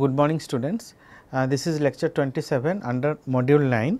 Good morning students. Uh, this is lecture 27 under module 9.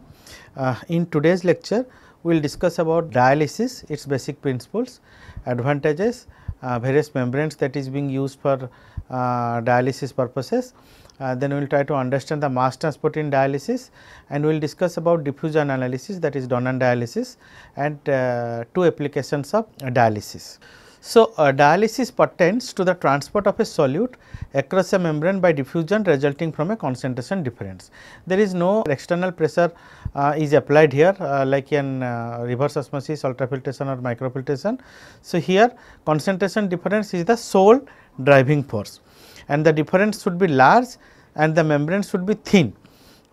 Uh, in today's lecture, we will discuss about dialysis, its basic principles, advantages, uh, various membranes that is being used for uh, dialysis purposes. Uh, then we will try to understand the mass transport in dialysis and we will discuss about diffusion analysis that is Donan dialysis and uh, two applications of dialysis. So, uh, dialysis pertains to the transport of a solute across a membrane by diffusion resulting from a concentration difference. There is no external pressure uh, is applied here uh, like in uh, reverse osmosis, ultrafiltration or microfiltration. So, here concentration difference is the sole driving force and the difference should be large and the membrane should be thin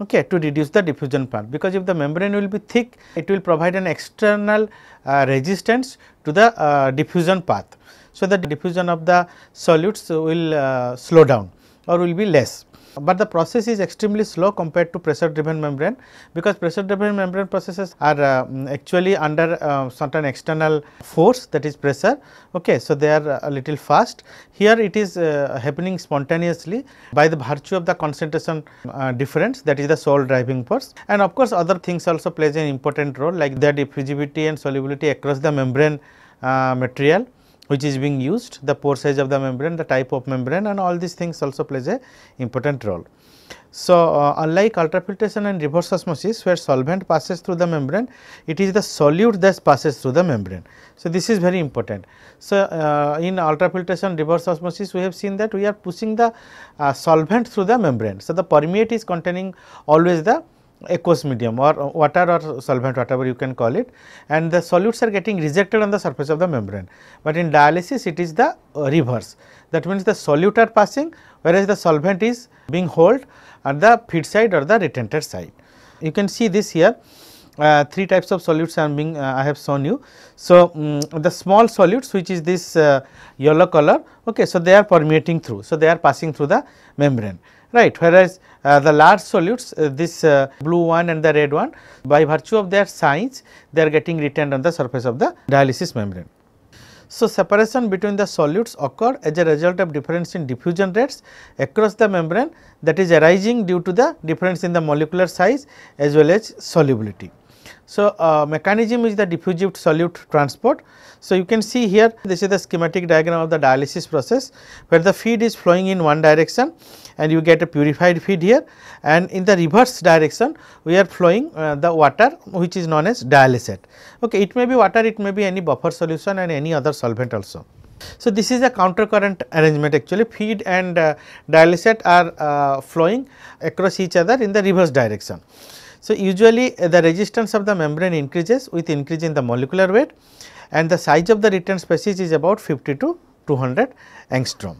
okay, to reduce the diffusion part because if the membrane will be thick it will provide an external uh, resistance to the uh, diffusion path. So, the diffusion of the solutes will uh, slow down or will be less but the process is extremely slow compared to pressure driven membrane because pressure driven membrane processes are uh, mm, actually under uh, certain external force that is pressure okay so they are a little fast here it is uh, happening spontaneously by the virtue of the concentration uh, difference that is the sole driving force and of course other things also plays an important role like their diffusivity and solubility across the membrane uh, material which is being used, the pore size of the membrane, the type of membrane and all these things also plays a important role. So, uh, unlike ultrafiltration and reverse osmosis where solvent passes through the membrane, it is the solute that passes through the membrane. So, this is very important. So, uh, in ultrafiltration reverse osmosis we have seen that we are pushing the uh, solvent through the membrane. So, the permeate is containing always the aqueous medium or uh, water or solvent whatever you can call it and the solutes are getting rejected on the surface of the membrane. But in dialysis it is the uh, reverse that means the solute are passing whereas the solvent is being held at the feed side or the retentor side. You can see this here uh, three types of solutes are being uh, I have shown you. So, um, the small solutes which is this uh, yellow color okay, so they are permeating through so they are passing through the membrane right whereas uh, the large solutes uh, this uh, blue one and the red one by virtue of their size they are getting retained on the surface of the dialysis membrane. So, separation between the solutes occur as a result of difference in diffusion rates across the membrane that is arising due to the difference in the molecular size as well as solubility. So, uh, mechanism is the diffusive solute transport. So, you can see here this is the schematic diagram of the dialysis process where the feed is flowing in one direction and you get a purified feed here and in the reverse direction we are flowing uh, the water which is known as dialysate. Okay, it may be water, it may be any buffer solution and any other solvent also. So, this is a counter current arrangement actually feed and uh, dialysate are uh, flowing across each other in the reverse direction. So, usually uh, the resistance of the membrane increases with increase in the molecular weight and the size of the return species is about 50 to 200 angstrom.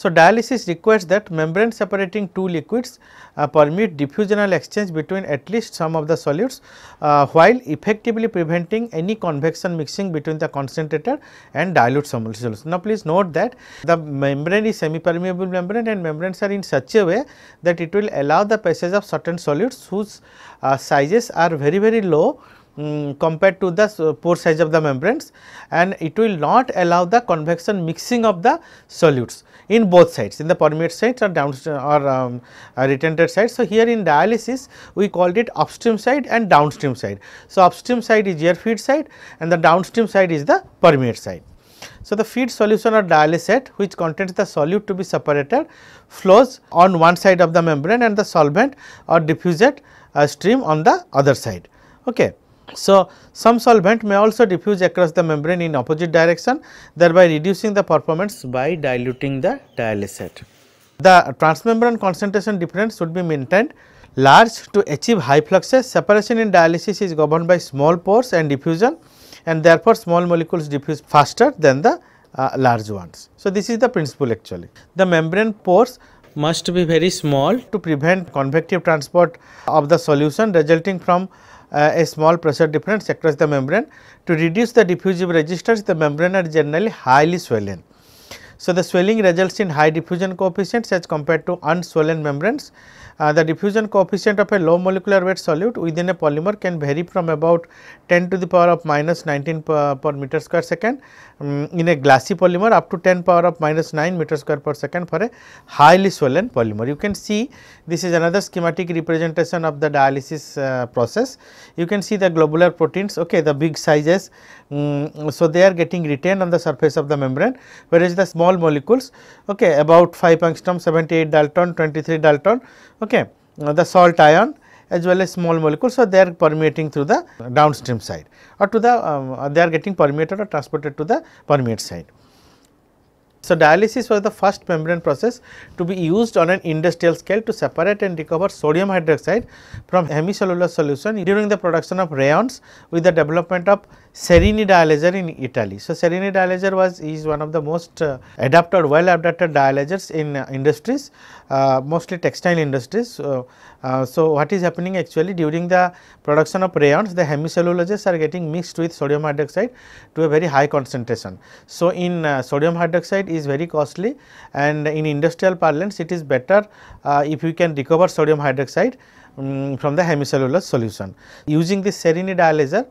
So, dialysis requires that membrane separating two liquids uh, permit diffusional exchange between at least some of the solutes uh, while effectively preventing any convection mixing between the concentrated and dilute solutions. Now, please note that the membrane is semi-permeable membrane and membranes are in such a way that it will allow the passage of certain solutes whose uh, sizes are very very low um, compared to the uh, pore size of the membranes and it will not allow the convection mixing of the solutes in both sides in the permeate sides or down or um, uh, retentate side. So, here in dialysis we called it upstream side and downstream side. So, upstream side is your feed side and the downstream side is the permeate side. So, the feed solution or dialysate which contains the solute to be separated flows on one side of the membrane and the solvent or diffusate uh, stream on the other side. Okay. So, some solvent may also diffuse across the membrane in opposite direction thereby reducing the performance by diluting the dialysate. The transmembrane concentration difference should be maintained large to achieve high fluxes. Separation in dialysis is governed by small pores and diffusion and therefore, small molecules diffuse faster than the uh, large ones. So, this is the principle actually. The membrane pores must be very small to prevent convective transport of the solution resulting from uh, a small pressure difference across the membrane. To reduce the diffusive resistance, the membrane are generally highly swollen. So, the swelling results in high diffusion coefficients as compared to unswollen membranes. Uh, the diffusion coefficient of a low molecular weight solute within a polymer can vary from about 10 to the power of minus 19 per, per meter square second in a glassy polymer up to 10 power of minus 9 meter square per second for a highly swollen polymer. You can see this is another schematic representation of the dialysis uh, process. You can see the globular proteins, okay, the big sizes, um, so they are getting retained on the surface of the membrane, whereas the small molecules, okay, about 5 angstrom, 78 dalton, 23 dalton, okay, uh, the salt ion as well as small molecules. So, they are permeating through the downstream side or to the um, uh, they are getting permeated or transported to the permeate side. So, dialysis was the first membrane process to be used on an industrial scale to separate and recover sodium hydroxide from hemicellular solution during the production of rayons with the development of Serini dialyzer in Italy. So, Serini dialyzer was is one of the most uh, adapted well adapted dialyzers in uh, industries uh, mostly textile industries. Uh, so, what is happening actually during the production of rayons the hemicelluloses are getting mixed with sodium hydroxide to a very high concentration. So, in uh, sodium hydroxide is very costly and in industrial parlance it is better if you can recover sodium hydroxide um, from the hemicellulose solution. Using this serine dialyzer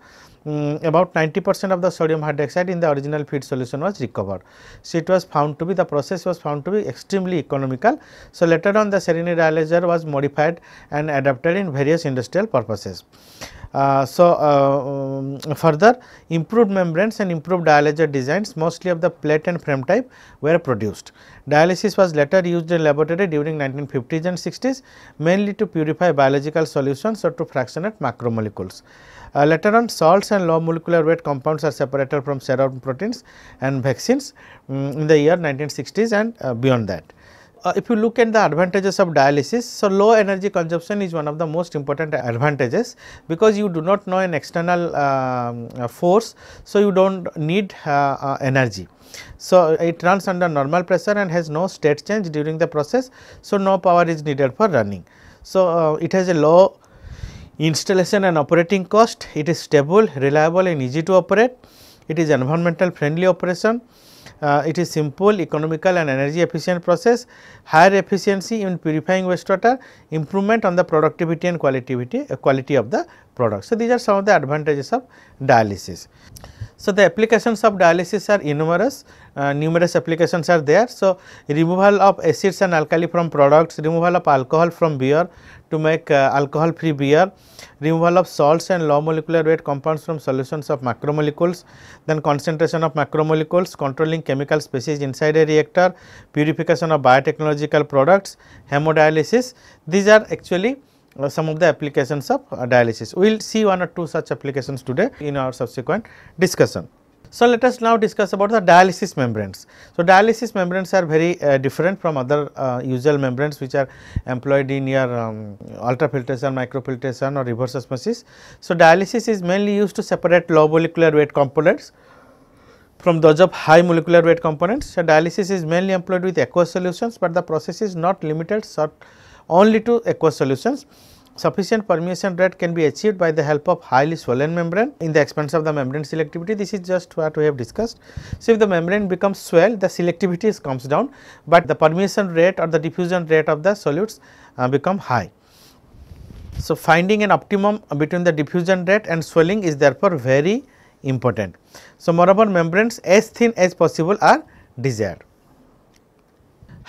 um, about 90 percent of the sodium hydroxide in the original feed solution was recovered. So, it was found to be the process was found to be extremely economical. So, later on the serine dialyzer was modified and adapted in various industrial purposes. Uh, so, uh, um, further improved membranes and improved dialyzer designs mostly of the plate and frame type were produced. Dialysis was later used in laboratory during 1950s and 60s mainly to purify biological solutions or to fractionate macromolecules. Uh, later on salts and low molecular weight compounds are separated from serum proteins and vaccines um, in the year 1960s and uh, beyond that uh, if you look at the advantages of dialysis, so low energy consumption is one of the most important advantages because you do not know an external um, uh, force, so you do not need uh, uh, energy. So, it runs under normal pressure and has no state change during the process, so no power is needed for running. So, uh, it has a low installation and operating cost, it is stable, reliable and easy to operate, it is environmental friendly operation, uh, it is simple economical and energy efficient process, higher efficiency in purifying wastewater, improvement on the productivity and quality, quality of the product. So, these are some of the advantages of dialysis. So, the applications of dialysis are numerous, uh, numerous applications are there. So, removal of acids and alkali from products, removal of alcohol from beer to make uh, alcohol free beer, removal of salts and low molecular weight compounds from solutions of macromolecules, then concentration of macromolecules, controlling chemical species inside a reactor, purification of biotechnological products, hemodialysis. These are actually uh, some of the applications of uh, dialysis. We will see one or two such applications today in our subsequent discussion. So, let us now discuss about the dialysis membranes. So, dialysis membranes are very uh, different from other uh, usual membranes which are employed in your um, ultrafiltration, microfiltration or reverse osmosis. So, dialysis is mainly used to separate low molecular weight components from those of high molecular weight components. So, dialysis is mainly employed with aqueous solutions, but the process is not limited short only to aqueous solutions. Sufficient permeation rate can be achieved by the help of highly swollen membrane. In the expense of the membrane selectivity, this is just what we have discussed. So, if the membrane becomes swelled, the selectivity comes down, but the permeation rate or the diffusion rate of the solutes uh, become high. So, finding an optimum between the diffusion rate and swelling is therefore very important. So, moreover membranes as thin as possible are desired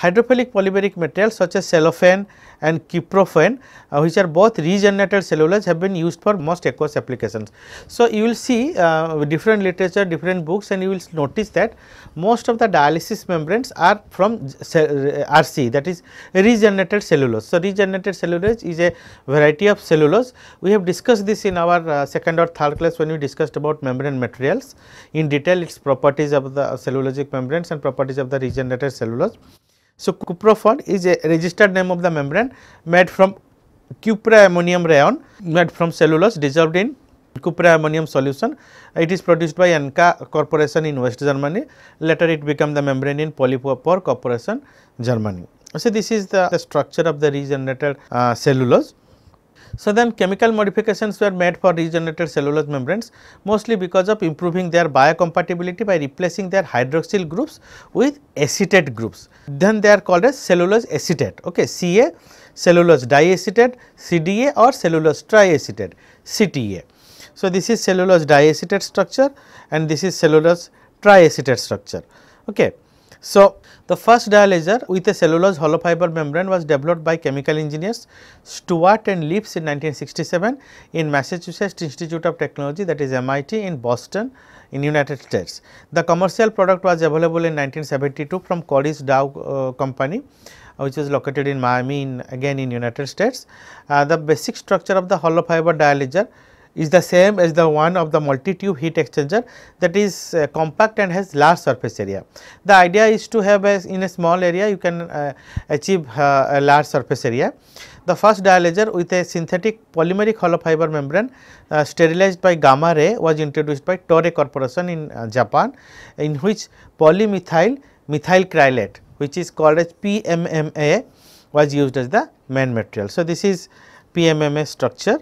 hydrophilic polymeric materials such as cellophane and cuprophane uh, which are both regenerated cellulose have been used for most aqueous applications. So, you will see uh, different literature, different books and you will notice that most of the dialysis membranes are from uh, RC that is regenerated cellulose. So, regenerated cellulose is a variety of cellulose. We have discussed this in our uh, second or third class when we discussed about membrane materials in detail its properties of the cellulosic membranes and properties of the regenerated cellulose. So, cuprophon is a registered name of the membrane made from cupra ammonium rayon made from cellulose dissolved in cupra ammonium solution. It is produced by Anka Corporation in West Germany. Later it became the membrane in Polypropor Corporation, Germany. So, this is the, the structure of the regenerated uh, cellulose. So, then chemical modifications were made for regenerated cellulose membranes mostly because of improving their biocompatibility by replacing their hydroxyl groups with acetate groups. Then they are called as cellulose acetate okay, CA, cellulose diacetate, CDA or cellulose triacetate CTA. So, this is cellulose diacetate structure and this is cellulose triacetate structure. Okay. So, the first dialyzer with a cellulose hollow fiber membrane was developed by chemical engineers Stewart and Lips in 1967 in Massachusetts Institute of Technology that is MIT in Boston in United States. The commercial product was available in 1972 from Cordy's Dow uh, company uh, which is located in Miami in, again in United States. Uh, the basic structure of the hollow fiber dialyzer is the same as the one of the multi-tube heat exchanger that is uh, compact and has large surface area. The idea is to have as in a small area you can uh, achieve uh, a large surface area. The first dialyzer with a synthetic polymeric hollow fiber membrane uh, sterilized by gamma ray was introduced by Toray Corporation in uh, Japan in which polymethyl methyl cryolate which is called as PMMA was used as the main material. So, this is PMMA structure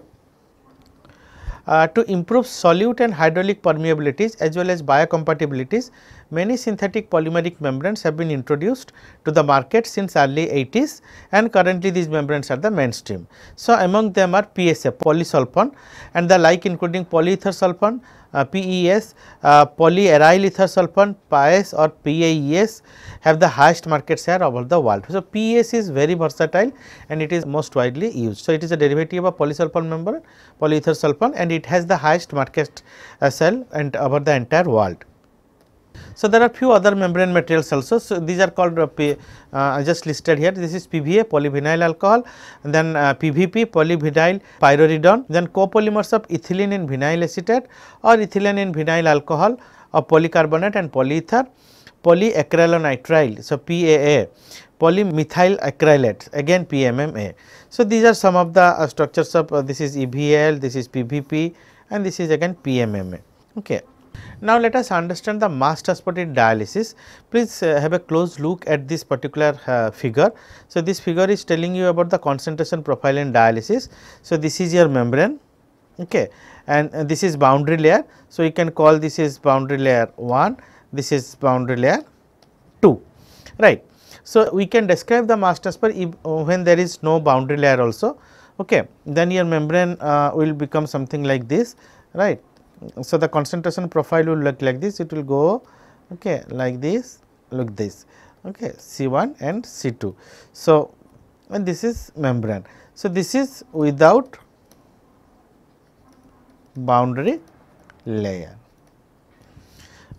uh, to improve solute and hydraulic permeabilities as well as biocompatibilities many synthetic polymeric membranes have been introduced to the market since early 80s and currently these membranes are the mainstream. So, among them are PSA polysulfan and the like including polyether sulfone, uh, PES, uh, polyaryl ether PAES or PAES have the highest market share over the world. So, PES is very versatile and it is most widely used. So, it is a derivative of polysulfan membrane, polyether sulfone, and it has the highest market uh, and over the entire world. So, there are few other membrane materials also. So, these are called uh, P, uh, just listed here. This is PVA polyvinyl alcohol and then uh, PVP polyvinyl pyridine. then copolymers of ethylene in vinyl acetate or ethylene in vinyl alcohol or polycarbonate and polyether polyacrylonitrile. So, PAA polymethyl acrylate again PMMA. So, these are some of the uh, structures of uh, this is EVL, this is PVP and this is again PMMA. Okay. Now, let us understand the mass transported dialysis. Please uh, have a close look at this particular uh, figure. So, this figure is telling you about the concentration profile in dialysis. So, this is your membrane okay, and uh, this is boundary layer. So, you can call this is boundary layer 1, this is boundary layer 2, right. So, we can describe the mass transfer if, uh, when there is no boundary layer also, okay. then your membrane uh, will become something like this, right. So, the concentration profile will look like this it will go okay, like this look this okay, C 1 and C 2. So, and this is membrane. So, this is without boundary layer.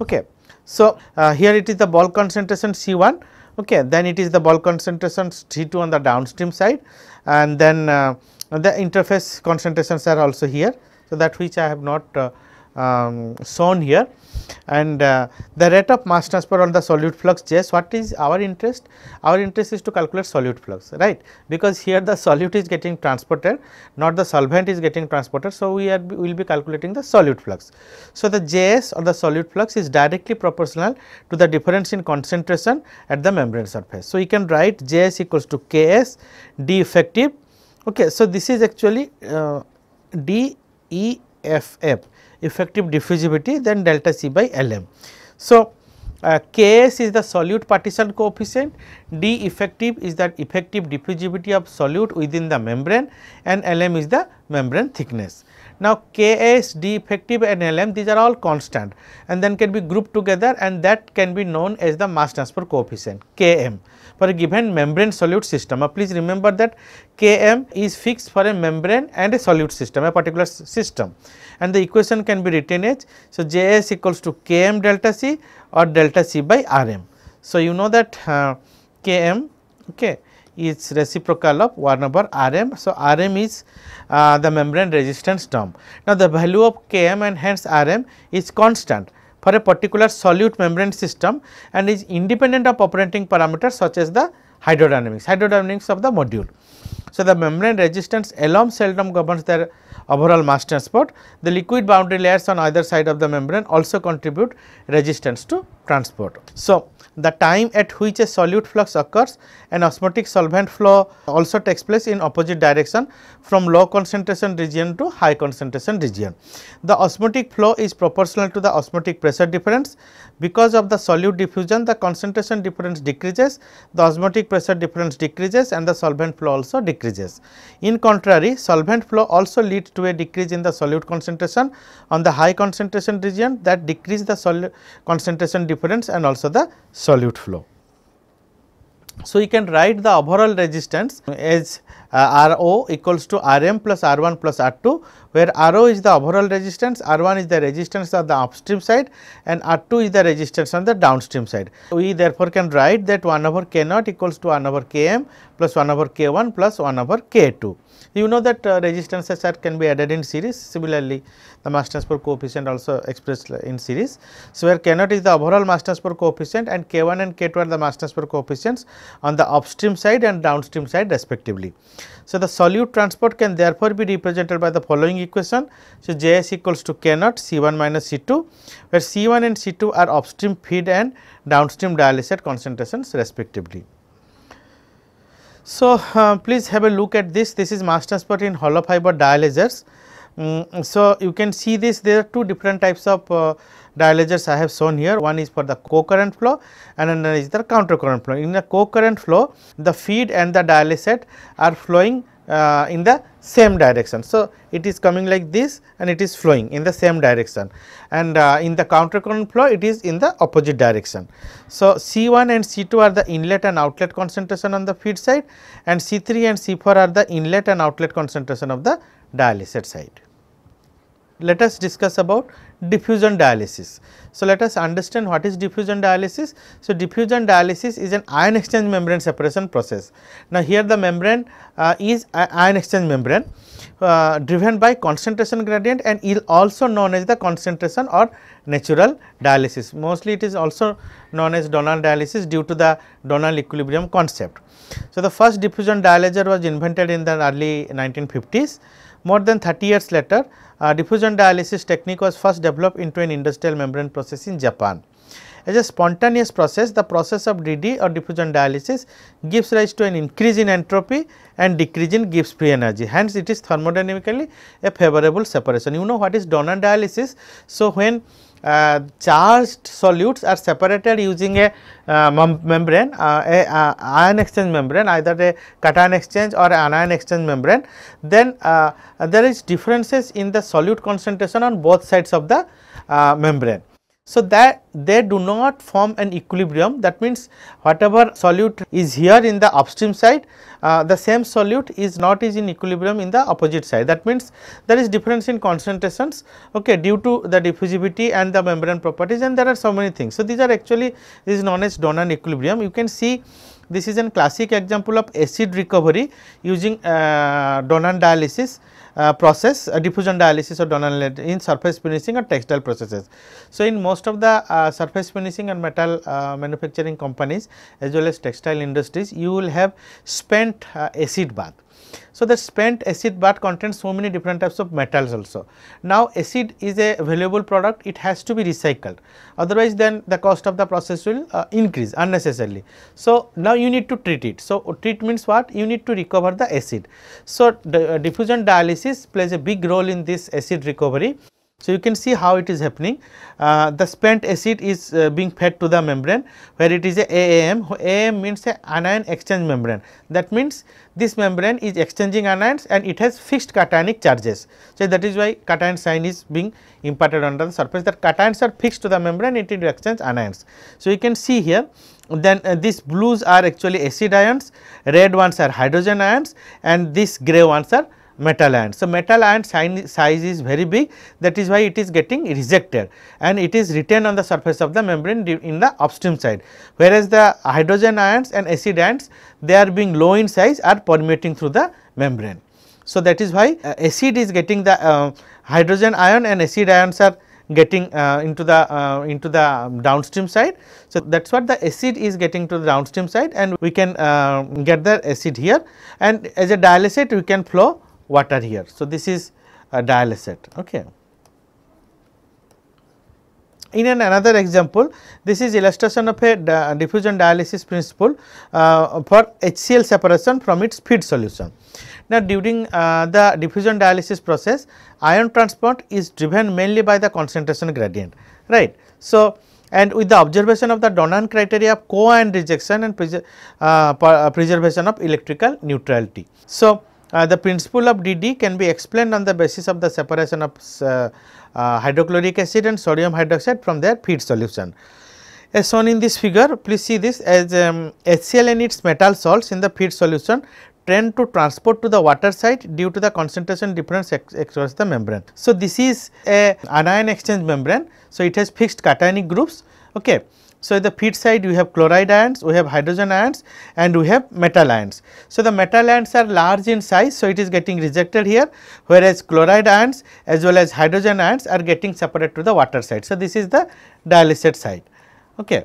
Okay. So, uh, here it is the bulk concentration C 1 okay then it is the bulk concentration C 2 on the downstream side and then uh, the interface concentrations are also here. So, that which I have not uh, um, shown here and uh, the rate of mass transfer on the solute flux Js what is our interest? Our interest is to calculate solute flux right because here the solute is getting transported not the solvent is getting transported. So, we are will be calculating the solute flux. So, the Js or the solute flux is directly proportional to the difference in concentration at the membrane surface. So, we can write Js equals to Ks d effective okay. So, this is actually uh, d e f f effective diffusivity then delta C by Lm. So, uh, Ks is the solute partition coefficient, D effective is the effective diffusivity of solute within the membrane and Lm is the membrane thickness. Now Ks, D effective and Lm these are all constant and then can be grouped together and that can be known as the mass transfer coefficient Km for a given membrane solute system. Now, uh, please remember that Km is fixed for a membrane and a solute system a particular system and the equation can be written as so Js equals to Km delta C or delta C by Rm. So, you know that uh, Km okay is reciprocal of 1 over R m. So, R m is uh, the membrane resistance term. Now, the value of K m and hence R m is constant for a particular solute membrane system and is independent of operating parameters such as the hydrodynamics, hydrodynamics of the module. So, the membrane resistance alone seldom governs their overall mass transport. The liquid boundary layers on either side of the membrane also contribute resistance to transport. So, the time at which a solute flux occurs an osmotic solvent flow also takes place in opposite direction from low concentration region to high concentration region. The osmotic flow is proportional to the osmotic pressure difference. Because of the solute diffusion the concentration difference decreases, the osmotic pressure difference decreases and the solvent flow also decreases decreases. In contrary, solvent flow also leads to a decrease in the solute concentration on the high concentration region that decrease the concentration difference and also the solute flow. So, you can write the overall resistance as uh, RO equals to Rm plus R1 plus R2 where RO is the overall resistance, R1 is the resistance on the upstream side and R2 is the resistance on the downstream side. We therefore, can write that 1 over K not equals to 1 over Km plus 1 over K1 plus 1 over K2. You know that uh, resistances are can be added in series similarly the mass transfer coefficient also expressed in series. So, where k naught is the overall mass transfer coefficient and k 1 and k 2 are the mass transfer coefficients on the upstream side and downstream side respectively. So, the solute transport can therefore be represented by the following equation. So, J s equals to k naught C 1 minus C 2 where C 1 and C 2 are upstream feed and downstream dialysate concentrations respectively. So, uh, please have a look at this, this is mass transport in hollow fiber dialyzers. Mm, so, you can see this there are two different types of uh, dialyzers I have shown here, one is for the co-current flow and another is the counter current flow. In the co-current flow, the feed and the dialysate are flowing uh, in the same direction. So, it is coming like this and it is flowing in the same direction and uh, in the counter current flow it is in the opposite direction. So, C1 and C2 are the inlet and outlet concentration on the feed side and C3 and C4 are the inlet and outlet concentration of the dialysate side let us discuss about diffusion dialysis. So, let us understand what is diffusion dialysis. So, diffusion dialysis is an ion exchange membrane separation process. Now, here the membrane uh, is ion exchange membrane uh, driven by concentration gradient and is also known as the concentration or natural dialysis. Mostly it is also known as Donald dialysis due to the Donald equilibrium concept. So, the first diffusion dialyzer was invented in the early 1950s. More than 30 years later, uh, diffusion dialysis technique was first developed into an industrial membrane process in Japan. As a spontaneous process, the process of DD or diffusion dialysis gives rise to an increase in entropy and decrease in Gibbs free energy. Hence, it is thermodynamically a favorable separation. You know what is donor dialysis? So, when uh, charged solutes are separated using a uh, membrane, uh, a, a, uh, ion exchange membrane either a cation exchange or an exchange membrane, then uh, there is differences in the solute concentration on both sides of the uh, membrane. So, that they do not form an equilibrium that means whatever solute is here in the upstream side uh, the same solute is not is in equilibrium in the opposite side that means there is difference in concentrations okay due to the diffusivity and the membrane properties and there are so many things. So, these are actually this is known as Donnan equilibrium you can see this is a classic example of acid recovery using uh, Donnan dialysis uh, process uh, diffusion dialysis or donor in surface finishing or textile processes. So, in most of the uh, surface finishing and metal manufacturing companies as well as textile industries you will have spent acid bath so, the spent acid bath contains so many different types of metals also. Now, acid is a valuable product, it has to be recycled, otherwise then the cost of the process will uh, increase unnecessarily. So, now you need to treat it. So, treat means what? You need to recover the acid. So, the, uh, diffusion dialysis plays a big role in this acid recovery. So, you can see how it is happening. Uh, the spent acid is uh, being fed to the membrane where it is a AAM. AAM means a anion exchange membrane. That means this membrane is exchanging anions and it has fixed cationic charges. So, that is why cation sign is being imparted under the surface that cations are fixed to the membrane it will exchange anions. So, you can see here then uh, these blues are actually acid ions, red ones are hydrogen ions and these grey ones are metal ion. So, metal ion size is very big that is why it is getting rejected and it is retained on the surface of the membrane in the upstream side. Whereas, the hydrogen ions and acid ions they are being low in size are permeating through the membrane. So, that is why uh, acid is getting the uh, hydrogen ion and acid ions are getting uh, into the uh, into the downstream side. So, that is what the acid is getting to the downstream side and we can uh, get the acid here and as a dialysate, we can flow water here. So, this is a dialysate. Okay. In an another example, this is illustration of a diffusion dialysis principle uh, for HCl separation from its feed solution. Now, during uh, the diffusion dialysis process, ion transport is driven mainly by the concentration gradient, right. So, and with the observation of the Donnan criteria of co- and rejection and preser uh, uh, preservation of electrical neutrality. So, uh, the principle of DD can be explained on the basis of the separation of uh, uh, hydrochloric acid and sodium hydroxide from their feed solution. As shown in this figure, please see this as um, HCl and its metal salts in the feed solution tend to transport to the water side due to the concentration difference across the membrane. So, this is a anion exchange membrane. So, it has fixed cationic groups. Okay. So, the feed side we have chloride ions, we have hydrogen ions and we have metal ions. So, the metal ions are large in size, so it is getting rejected here whereas chloride ions as well as hydrogen ions are getting separated to the water side. So, this is the dialysate side. Okay.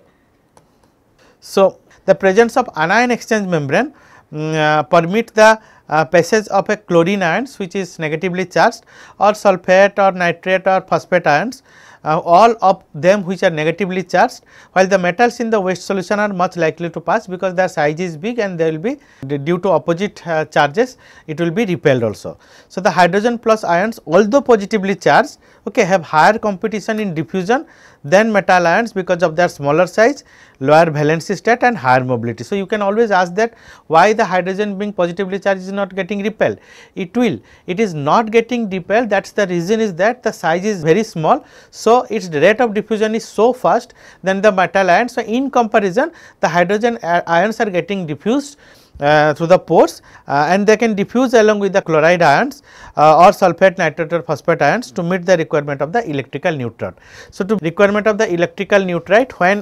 So, the presence of anion exchange membrane mm, uh, permit the uh, passage of a chlorine ions which is negatively charged or sulphate or nitrate or phosphate ions uh, all of them which are negatively charged while the metals in the waste solution are much likely to pass because their size is big and they will be due to opposite uh, charges it will be repelled also. So, the hydrogen plus ions although positively charged okay, have higher competition in diffusion than metal ions because of their smaller size, lower valency state and higher mobility. So, you can always ask that why the hydrogen being positively charged is not getting repelled. It will, it is not getting repelled that is the reason is that the size is very small. So, its rate of diffusion is so fast than the metal ions. So, in comparison the hydrogen ions are getting diffused. Uh, through the pores uh, and they can diffuse along with the chloride ions uh, or sulfate nitrate or phosphate ions to meet the requirement of the electrical neutral. So, to requirement of the electrical neutrite when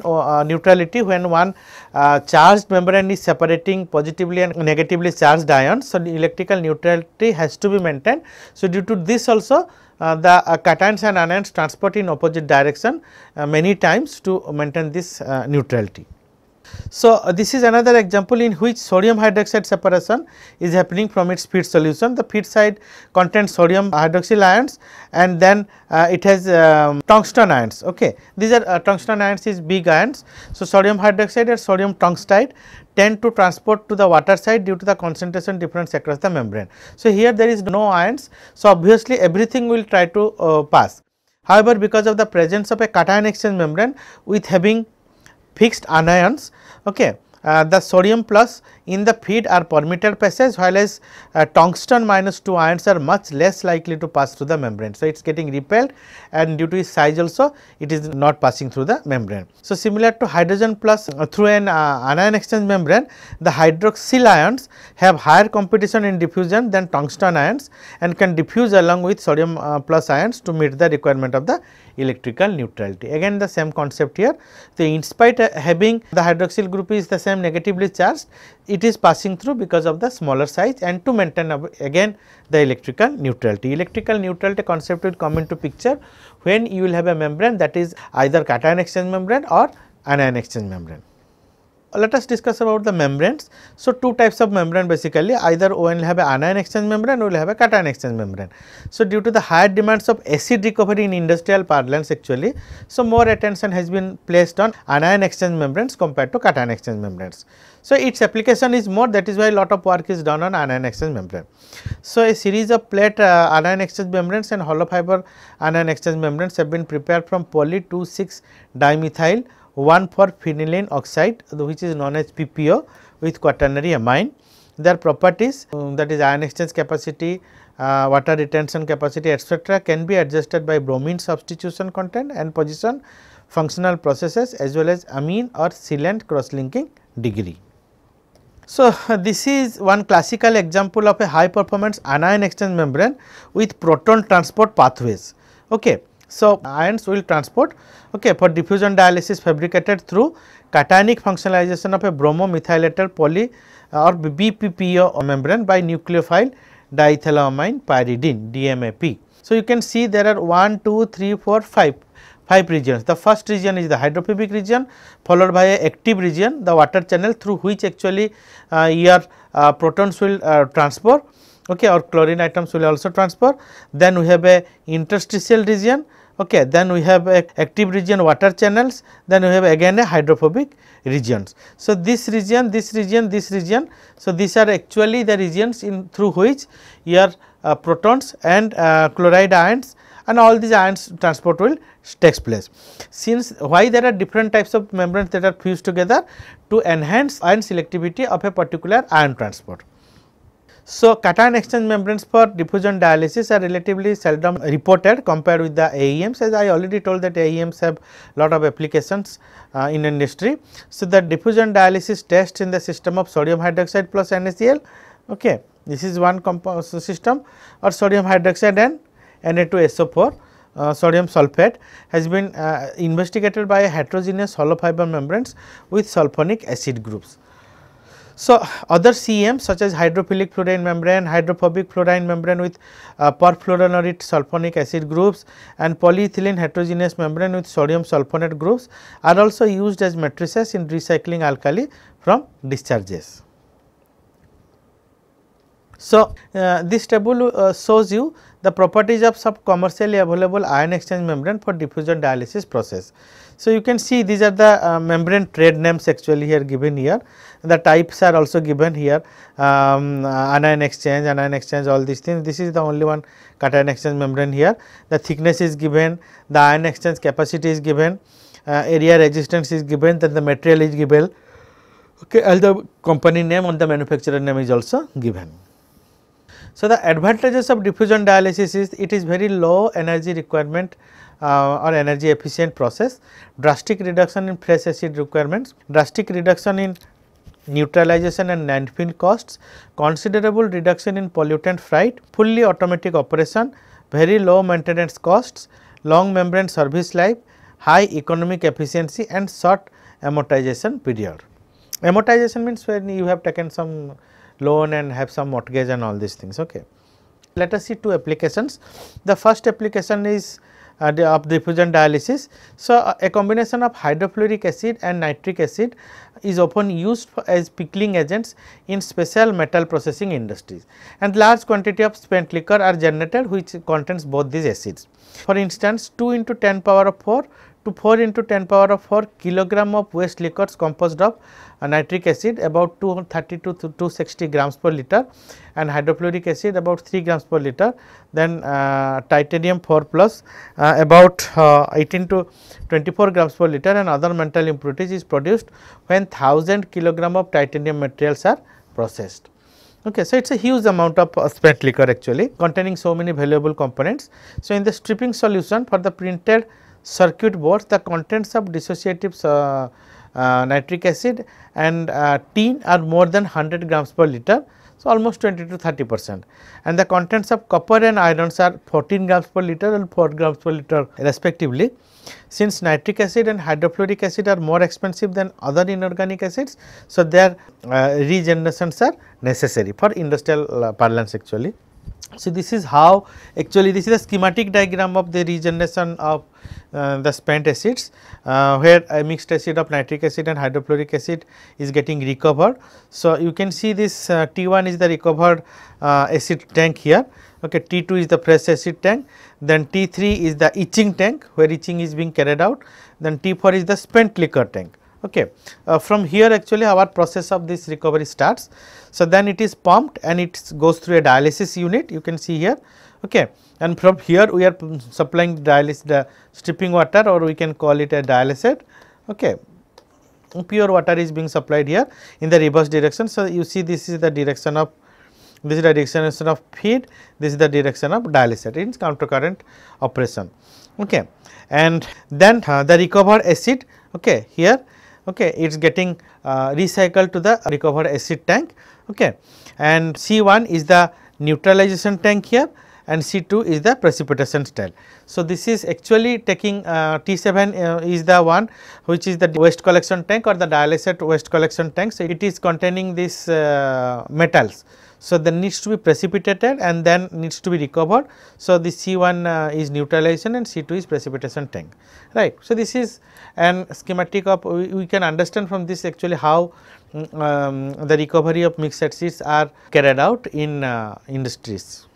neutrality when one charged membrane is separating positively and negatively charged ions. So, electrical neutrality has to be maintained. So, due to this also uh, the uh, cations and anions transport in opposite direction uh, many times to maintain this neutrality. So, uh, this is another example in which sodium hydroxide separation is happening from its feed solution. The feed side contains sodium hydroxyl ions and then uh, it has um, tungsten ions. Okay. These are uh, tungsten ions is big ions. So, sodium hydroxide or sodium tungstate tend to transport to the water side due to the concentration difference across the membrane. So, here there is no ions. So, obviously everything will try to uh, pass. However, because of the presence of a cation exchange membrane with having fixed anions, okay. Uh, the sodium plus in the feed are permitted passage whereas uh, tungsten minus 2 ions are much less likely to pass through the membrane. So, it is getting repelled and due to its size also it is not passing through the membrane. So, similar to hydrogen plus uh, through an uh, anion exchange membrane the hydroxyl ions have higher competition in diffusion than tungsten ions and can diffuse along with sodium uh, plus ions to meet the requirement of the electrical neutrality. Again the same concept here. So, in spite having the hydroxyl group is the same negatively charged it is passing through because of the smaller size and to maintain again the electrical neutrality. Electrical neutrality concept will come into picture when you will have a membrane that is either cation exchange membrane or anion exchange membrane let us discuss about the membranes. So, two types of membrane basically either one will have an anion exchange membrane or will have a cation exchange membrane. So, due to the higher demands of acid recovery in industrial parlance actually, so more attention has been placed on anion exchange membranes compared to cation exchange membranes. So, its application is more that is why lot of work is done on anion exchange membrane. So, a series of plate uh, anion exchange membranes and hollow fiber anion exchange membranes have been prepared from poly 2,6 dimethyl one for phenylene oxide which is known as PPO with quaternary amine. Their properties um, that is ion exchange capacity, uh, water retention capacity etc., can be adjusted by bromine substitution content and position functional processes as well as amine or sealant cross linking degree. So, this is one classical example of a high performance anion exchange membrane with proton transport pathways. Okay. So, ions will transport okay, for diffusion dialysis fabricated through cationic functionalization of a bromomethylated poly or BPPO membrane by nucleophile diethylamine pyridine DMAP. So, you can see there are 1, 2, 3, 4, 5 five regions. The first region is the hydrophobic region followed by a active region the water channel through which actually uh, your uh, protons will uh, transport okay or chlorine atoms will also transport Then we have a interstitial region okay then we have a uh, active region water channels then we have again a hydrophobic regions so this region this region this region so these are actually the regions in through which your uh, protons and uh, chloride ions and all these ions transport will takes place. Since why there are different types of membranes that are fused together to enhance ion selectivity of a particular ion transport. So, cation exchange membranes for diffusion dialysis are relatively seldom reported compared with the AEMs as I already told that AEMs have lot of applications uh, in industry. So, the diffusion dialysis test in the system of sodium hydroxide plus NaCl okay. this is one uh, system or sodium hydroxide and Na2SO4 uh, sodium sulfate has been uh, investigated by a heterogeneous hollow fiber membranes with sulfonic acid groups. So, other CM such as hydrophilic fluorine membrane, hydrophobic fluorine membrane with uh, sulfonic acid groups and polyethylene heterogeneous membrane with sodium sulfonate groups are also used as matrices in recycling alkali from discharges. So, uh, this table uh, shows you the properties of some commercially available ion exchange membrane for diffusion dialysis process. So, you can see these are the uh, membrane trade names actually here given here. The types are also given here um, uh, anion exchange, anion exchange all these things. This is the only one cation exchange membrane here. The thickness is given, the ion exchange capacity is given, uh, area resistance is given, then the material is given. Okay, all the company name and the manufacturer name is also given. So, the advantages of diffusion dialysis is it is very low energy requirement uh, or energy efficient process, drastic reduction in fresh acid requirements, drastic reduction in neutralization and landfill costs, considerable reduction in pollutant freight, fully automatic operation, very low maintenance costs, long membrane service life, high economic efficiency and short amortization period. Amortization means when you have taken some loan and have some mortgage and all these things. Okay. Let us see two applications. The first application is uh, of diffusion dialysis. So, uh, a combination of hydrofluoric acid and nitric acid is often used as pickling agents in special metal processing industries and large quantity of spent liquor are generated which contains both these acids. For instance, 2 into 10 power of 4 to 4 into 10 power of 4 kilogram of waste liquids composed of uh, nitric acid about 230 to 260 grams per liter and hydrofluoric acid about 3 grams per liter then uh, titanium 4 plus uh, about uh, 18 to 24 grams per liter and other metal impurities is produced when 1000 kilogram of titanium materials are processed. Okay, so it is a huge amount of uh, spent liquor actually containing so many valuable components. So, in the stripping solution for the printed circuit boards the contents of dissociative uh, uh, nitric acid and uh, tin are more than 100 grams per liter. So, almost 20 to 30 percent and the contents of copper and irons are 14 grams per liter and 4 grams per liter respectively. Since nitric acid and hydrofluoric acid are more expensive than other inorganic acids, so their uh, regenerations are necessary for industrial uh, parlance actually. So, this is how actually this is a schematic diagram of the regeneration of uh, the spent acids uh, where a mixed acid of nitric acid and hydrochloric acid is getting recovered. So, you can see this uh, T1 is the recovered uh, acid tank here, okay, T2 is the fresh acid tank, then T3 is the etching tank where etching is being carried out, then T4 is the spent liquor tank okay. Uh, from here actually our process of this recovery starts. So, then it is pumped and it goes through a dialysis unit you can see here okay. and from here we are supplying the dialysis the stripping water or we can call it a dialysate okay. pure water is being supplied here in the reverse direction. So, you see this is the direction of this is the direction of feed, this is the direction of dialysate in countercurrent operation. Okay. And then uh, the recovered acid okay, here okay, it is getting uh, recycled to the recovered acid tank okay. and C1 is the neutralization tank here and C2 is the precipitation style. So, this is actually taking uh, T7 uh, is the one which is the waste collection tank or the dialysate waste collection tank. So, it is containing these uh, metals. So, then needs to be precipitated and then needs to be recovered. So, the C1 uh, is neutralization and C2 is precipitation tank right. So, this is an schematic of we, we can understand from this actually how mm, um, the recovery of mixed acids are carried out in uh, industries.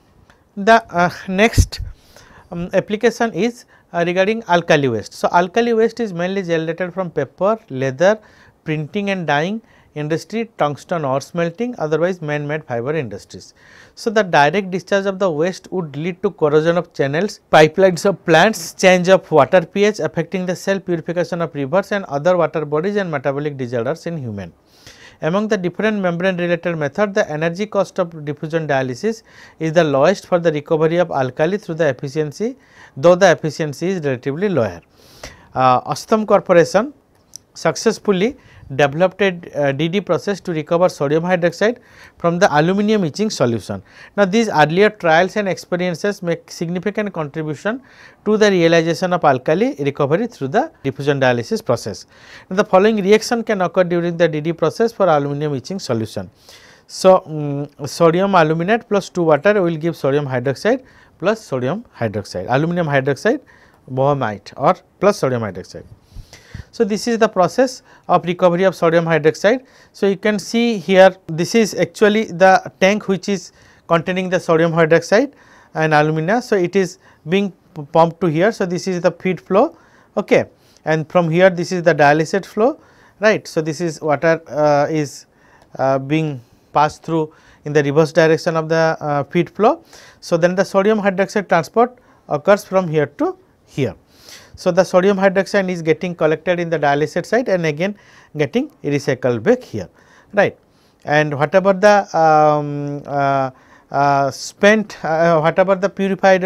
The uh, next um, application is uh, regarding alkali waste. So, alkali waste is mainly generated from paper, leather, printing and dyeing industry tungsten ore smelting otherwise man made fiber industries. So, the direct discharge of the waste would lead to corrosion of channels, pipelines of plants, change of water pH affecting the cell purification of rivers and other water bodies and metabolic disorders in human. Among the different membrane related method, the energy cost of diffusion dialysis is the lowest for the recovery of alkali through the efficiency, though the efficiency is relatively lower. Uh, Corporation successfully developed a DD uh, process to recover sodium hydroxide from the aluminum etching solution. Now, these earlier trials and experiences make significant contribution to the realization of alkali recovery through the diffusion dialysis process. Now, the following reaction can occur during the DD process for aluminum etching solution. So, um, sodium aluminate plus 2 water will give sodium hydroxide plus sodium hydroxide, aluminum hydroxide bohemite or plus sodium hydroxide. So, this is the process of recovery of sodium hydroxide. So, you can see here this is actually the tank which is containing the sodium hydroxide and alumina. So, it is being pumped to here. So, this is the feed flow okay. and from here this is the dilysate flow right. So, this is water uh, is uh, being passed through in the reverse direction of the uh, feed flow. So, then the sodium hydroxide transport occurs from here to here. So, the sodium hydroxide is getting collected in the dialysate site and again getting recycled back here right. And whatever the um, uh, uh, spent uh, uh whatever the purified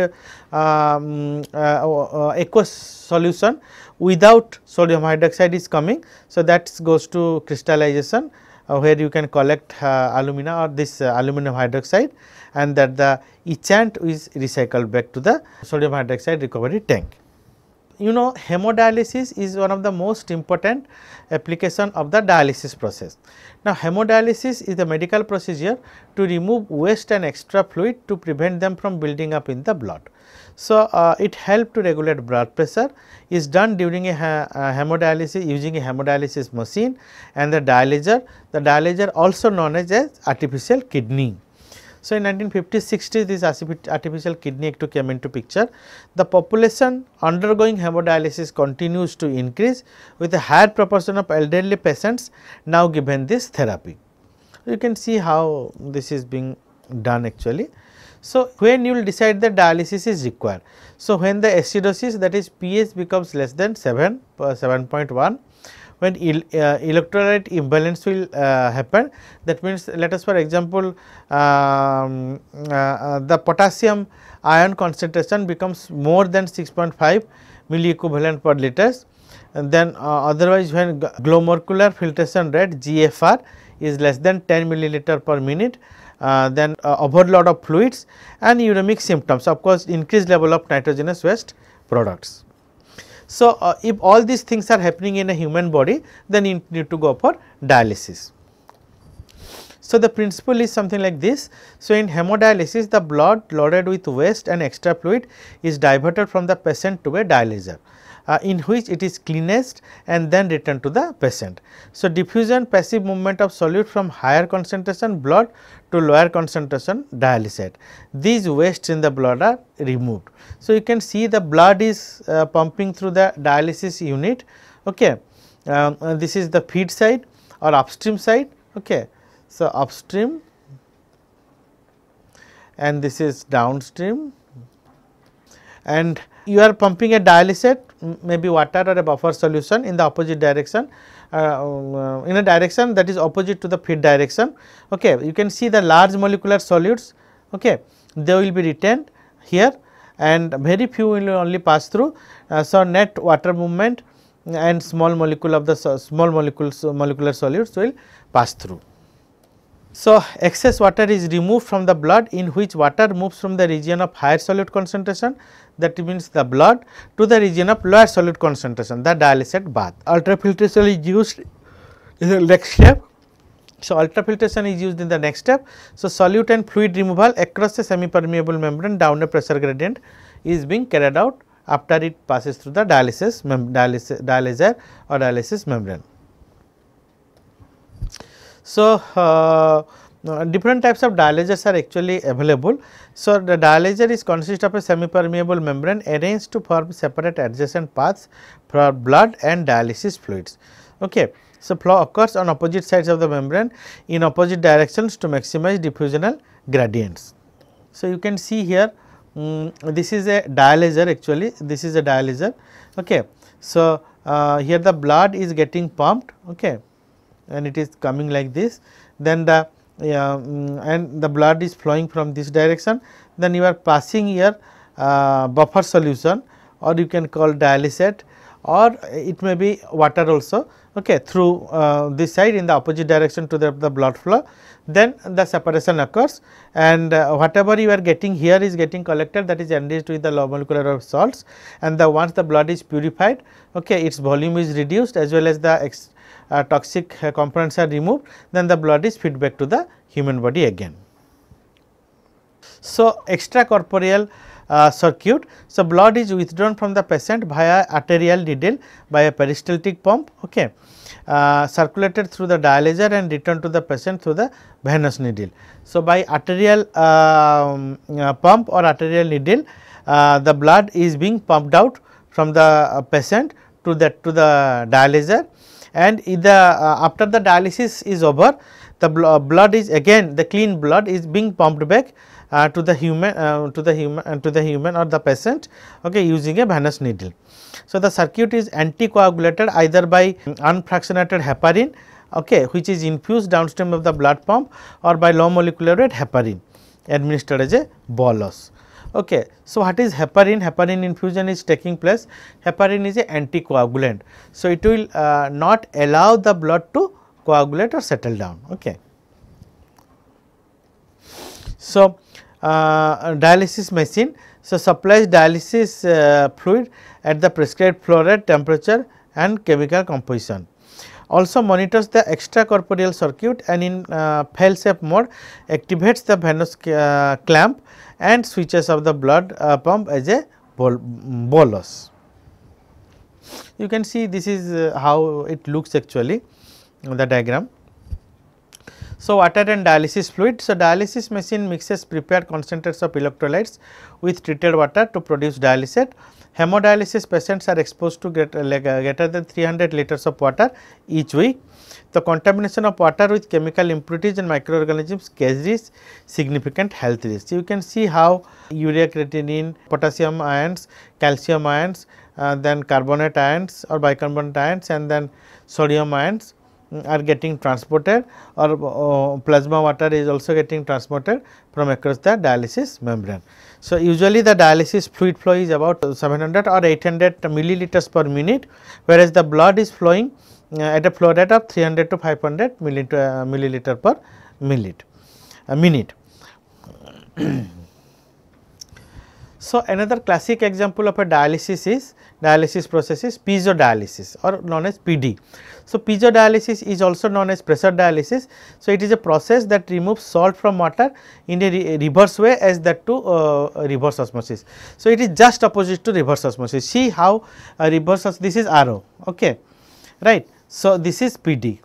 um, uh, uh, aqueous solution without sodium hydroxide is coming. So, that goes to crystallization where you can collect alumina or this aluminum hydroxide and that the etchant is recycled back to the sodium hydroxide recovery tank you know hemodialysis is one of the most important application of the dialysis process. Now, hemodialysis is a medical procedure to remove waste and extra fluid to prevent them from building up in the blood. So, uh, it helps to regulate blood pressure is done during a, hemodialysis using a hemodialysis machine and the dialyzer, the dialyzer also known as, as artificial kidney. So, in 1950s-60s this artificial kidney ecto came into picture. The population undergoing hemodialysis continues to increase with a higher proportion of elderly patients now given this therapy. You can see how this is being done actually. So, when you will decide that dialysis is required. So, when the acidosis that is pH becomes less than 7, uh, 7.1 when uh, electrolyte imbalance will uh, happen that means let us for example um, uh, uh, the potassium ion concentration becomes more than 6.5 milli equivalent per liters and then uh, otherwise when glomerular filtration rate GFR is less than 10 milliliter per minute uh, then uh, overload of fluids and uremic symptoms of course increased level of nitrogenous waste products. So, uh, if all these things are happening in a human body then you need to go for dialysis. So, the principle is something like this. So, in hemodialysis the blood loaded with waste and extra fluid is diverted from the patient to a dialyzer uh, in which it is cleanest and then returned to the patient. So, diffusion passive movement of solute from higher concentration blood to lower concentration dialysate. These wastes in the blood are removed. So, you can see the blood is uh, pumping through the dialysis unit. Okay. Um, uh, this is the feed side or upstream side. Okay. So, upstream and this is downstream and you are pumping a dialysate maybe water or a buffer solution in the opposite direction uh, um, uh, in a direction that is opposite to the feed direction okay you can see the large molecular solutes okay they will be retained here and very few will only pass through uh, so net water movement and small molecule of the small molecules molecular solutes will pass through so, excess water is removed from the blood in which water moves from the region of higher solute concentration that means the blood to the region of lower solute concentration the dialysate bath. Ultrafiltration is used in the next step. So, ultrafiltration is used in the next step. So, solute and fluid removal across the semi-permeable membrane down a pressure gradient is being carried out after it passes through the dialysis, dialysis dialyzer or dialysis membrane. So, uh, uh, different types of dialysis are actually available. So, the dialyzer is consists of a semi-permeable membrane arranged to form separate adjacent paths for blood and dialysis fluids. Okay. So, flow occurs on opposite sides of the membrane in opposite directions to maximize diffusional gradients. So, you can see here um, this is a dialyzer. actually this is a dialyzer. Okay. So, uh, here the blood is getting pumped. Okay and it is coming like this then the uh, and the blood is flowing from this direction then you are passing your uh, buffer solution or you can call dialysate or it may be water also okay, through uh, this side in the opposite direction to the, the blood flow then the separation occurs and uh, whatever you are getting here is getting collected that is enriched with the low molecular of salts and the once the blood is purified okay, its volume is reduced as well as the uh, toxic uh, components are removed then the blood is fed back to the human body again. So, extracorporeal uh, circuit. So, blood is withdrawn from the patient via arterial needle by a peristaltic pump okay, uh, circulated through the dialyzer and returned to the patient through the venous needle. So, by arterial um, uh, pump or arterial needle uh, the blood is being pumped out from the patient to the to the dialyzer and the uh, after the dialysis is over the bl uh, blood is again the clean blood is being pumped back uh, to the human uh, to the human uh, to the human or the patient okay using a venous needle so the circuit is anticoagulated either by unfractionated heparin okay which is infused downstream of the blood pump or by low molecular weight heparin administered as a bolus Okay. So, what is heparin? Heparin infusion is taking place. Heparin is an anticoagulant. So, it will uh, not allow the blood to coagulate or settle down. Okay. So, uh, dialysis machine. So, supplies dialysis uh, fluid at the prescribed flow rate, temperature and chemical composition also monitors the extracorporeal circuit and in uh, fail safe mode activates the venous uh, clamp and switches off the blood uh, pump as a bol bolus. You can see this is uh, how it looks actually the diagram. So, water and dialysis fluid. So, dialysis machine mixes prepared concentrates of electrolytes with treated water to produce dialysate Hemodialysis patients are exposed to greater, uh, like, uh, greater than 300 liters of water each week. The contamination of water with chemical impurities and microorganisms carries significant health risks. You can see how urea creatinine, potassium ions, calcium ions, uh, then carbonate ions or bicarbonate ions and then sodium ions are getting transported or uh, plasma water is also getting transported from across the dialysis membrane. So, usually the dialysis fluid flow is about 700 or 800 milliliters per minute whereas the blood is flowing uh, at a flow rate of 300 to 500 milliliter, uh, milliliter per uh, minute. minute. so, another classic example of a dialysis is dialysis process is piezo-dialysis or known as PD. So, piezo-dialysis is also known as pressure dialysis. So, it is a process that removes salt from water in a re reverse way as that to uh, reverse osmosis. So, it is just opposite to reverse osmosis. See how uh, reverse osmosis, this is RO, okay, right. So, this is PD.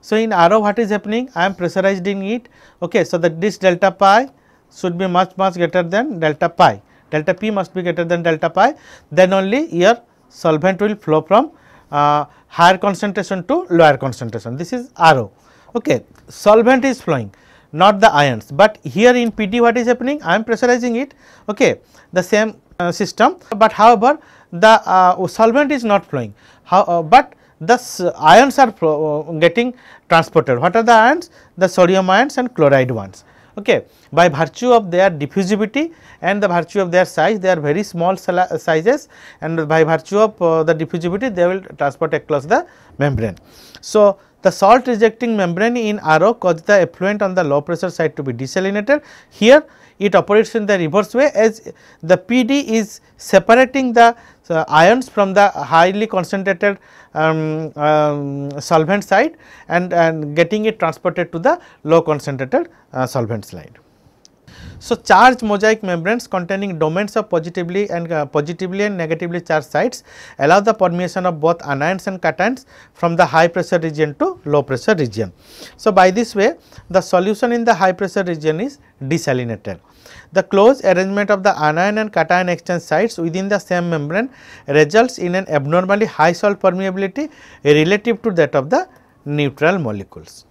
So, in RO what is happening? I am pressurized in it, okay. So, that this delta pi should be much much greater than delta pi delta P must be greater than delta pi, then only your solvent will flow from uh, higher concentration to lower concentration. This is RO. Okay. Solvent is flowing, not the ions, but here in PD what is happening? I am pressurizing it, okay, the same uh, system, but however, the uh, solvent is not flowing, How, uh, but the ions are uh, getting transported. What are the ions? The sodium ions and chloride ones okay by virtue of their diffusivity and the virtue of their size they are very small sizes and by virtue of uh, the diffusivity they will transport across the membrane so the salt rejecting membrane in RO causes the effluent on the low pressure side to be desalinated here it operates in the reverse way as the PD is separating the so, ions from the highly concentrated um, um, solvent side and, and, getting it transported to the low concentrated uh, solvent side. So, charge mosaic membranes containing domains of positively and uh, positively and negatively charged sites allow the permeation of both anions and cations from the high pressure region to low pressure region. So, by this way the solution in the high pressure region is desalinated. The close arrangement of the anion and cation exchange sites within the same membrane results in an abnormally high salt permeability relative to that of the neutral molecules.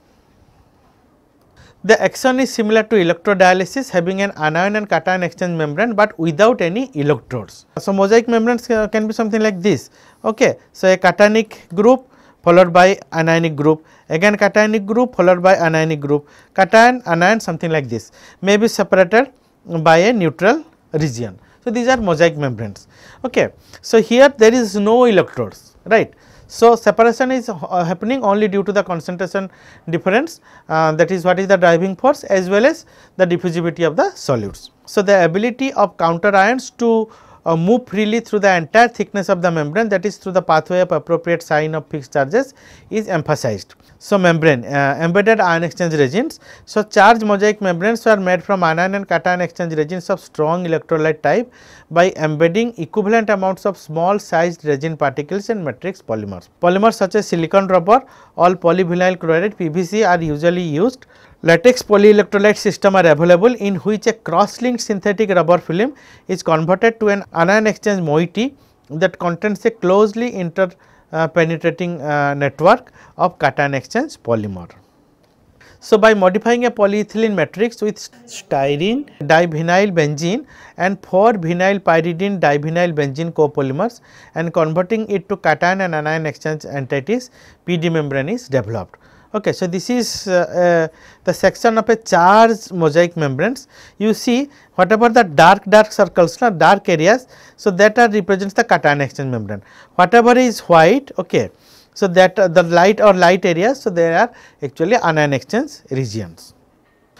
The action is similar to electrodialysis having an anion and cation exchange membrane but without any electrodes. So, mosaic membranes uh, can be something like this. Okay. So, a cationic group followed by anionic group, again cationic group followed by anionic group, cation, anion something like this may be separated by a neutral region. So, these are mosaic membranes. Okay. So, here there is no electrodes right. So, separation is uh, happening only due to the concentration difference uh, that is what is the driving force as well as the diffusivity of the solutes. So, the ability of counter ions to uh, move freely through the entire thickness of the membrane that is through the pathway of appropriate sign of fixed charges is emphasized. So, membrane uh, embedded ion exchange resins. So, charge mosaic membranes were made from anion and cation exchange resins of strong electrolyte type by embedding equivalent amounts of small sized resin particles in matrix polymers. Polymers such as silicon rubber, all polyvinyl chloride PVC are usually used. Latex polyelectrolyte system are available in which a cross-linked synthetic rubber film is converted to an anion exchange moiety that contains a closely inter uh, penetrating uh, network of cation exchange polymer. So, by modifying a polyethylene matrix with styrene, divinyl benzene and 4 vinyl pyridine divinyl benzene copolymers and converting it to cation and anion exchange entities, PD membrane is developed. Okay, so this is uh, uh, the section of a charged mosaic membranes. You see whatever the dark dark circles, na dark areas, so that are represents the cation exchange membrane. Whatever is white, okay, so that uh, the light or light areas, so there are actually anion exchange regions.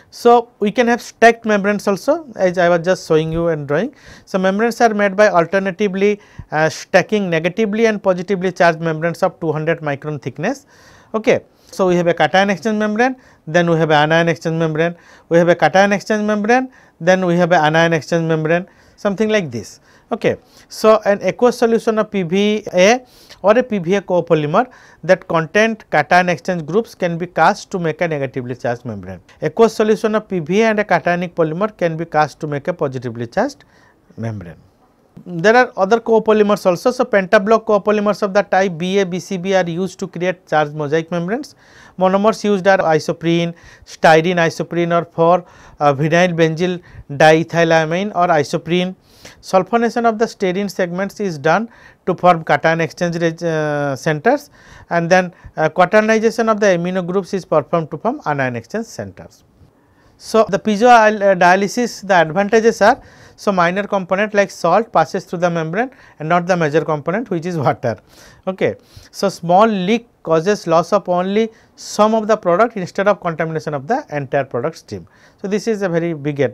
So, we can have stacked membranes also as I was just showing you and drawing. So, membranes are made by alternatively uh, stacking negatively and positively charged membranes of 200 micron thickness. Okay. So we have a cation exchange membrane, then we have an anion exchange membrane, we have a cation exchange membrane, then we have an anion exchange membrane, something like this. Okay. So an aqueous solution of PVA or a PVA copolymer that contain cation exchange groups can be cast to make a negatively charged membrane. Aqueous solution of PVA and a cationic polymer can be cast to make a positively charged membrane. There are other copolymers also. So, pentablock copolymers of the type BA, BCB are used to create charge mosaic membranes. Monomers used are isoprene, styrene isoprene or for uh, vinyl benzyl diethylamine or isoprene. Sulfonation of the styrene segments is done to form cation exchange uh, centers and then uh, of the amino groups is performed to form anion exchange centers. So, the piezo dialysis the advantages are so, minor component like salt passes through the membrane and not the major component which is water. Okay. So, small leak causes loss of only some of the product instead of contamination of the entire product stream. So, this is a very big uh,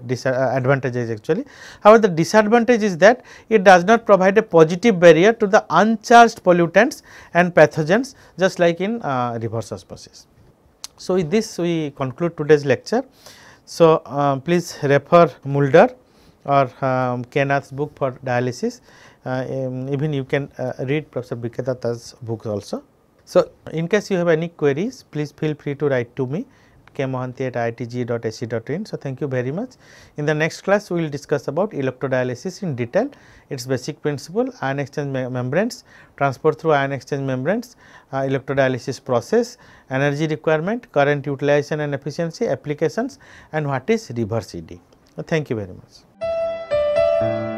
advantage actually. However, the disadvantage is that it does not provide a positive barrier to the uncharged pollutants and pathogens just like in uh, reverse osmosis. So, with this we conclude today's lecture. So, uh, please refer Mulder or um, book for dialysis, uh, um, even you can uh, read Professor Bikadata's book also. So, in case you have any queries, please feel free to write to me kmohanty at itg.ac.in. So, thank you very much. In the next class, we will discuss about electrodialysis in detail, its basic principle, ion exchange membranes, transport through ion exchange membranes, uh, electrodialysis process, energy requirement, current utilization and efficiency, applications and what is reverse ED. So, thank you very much thank you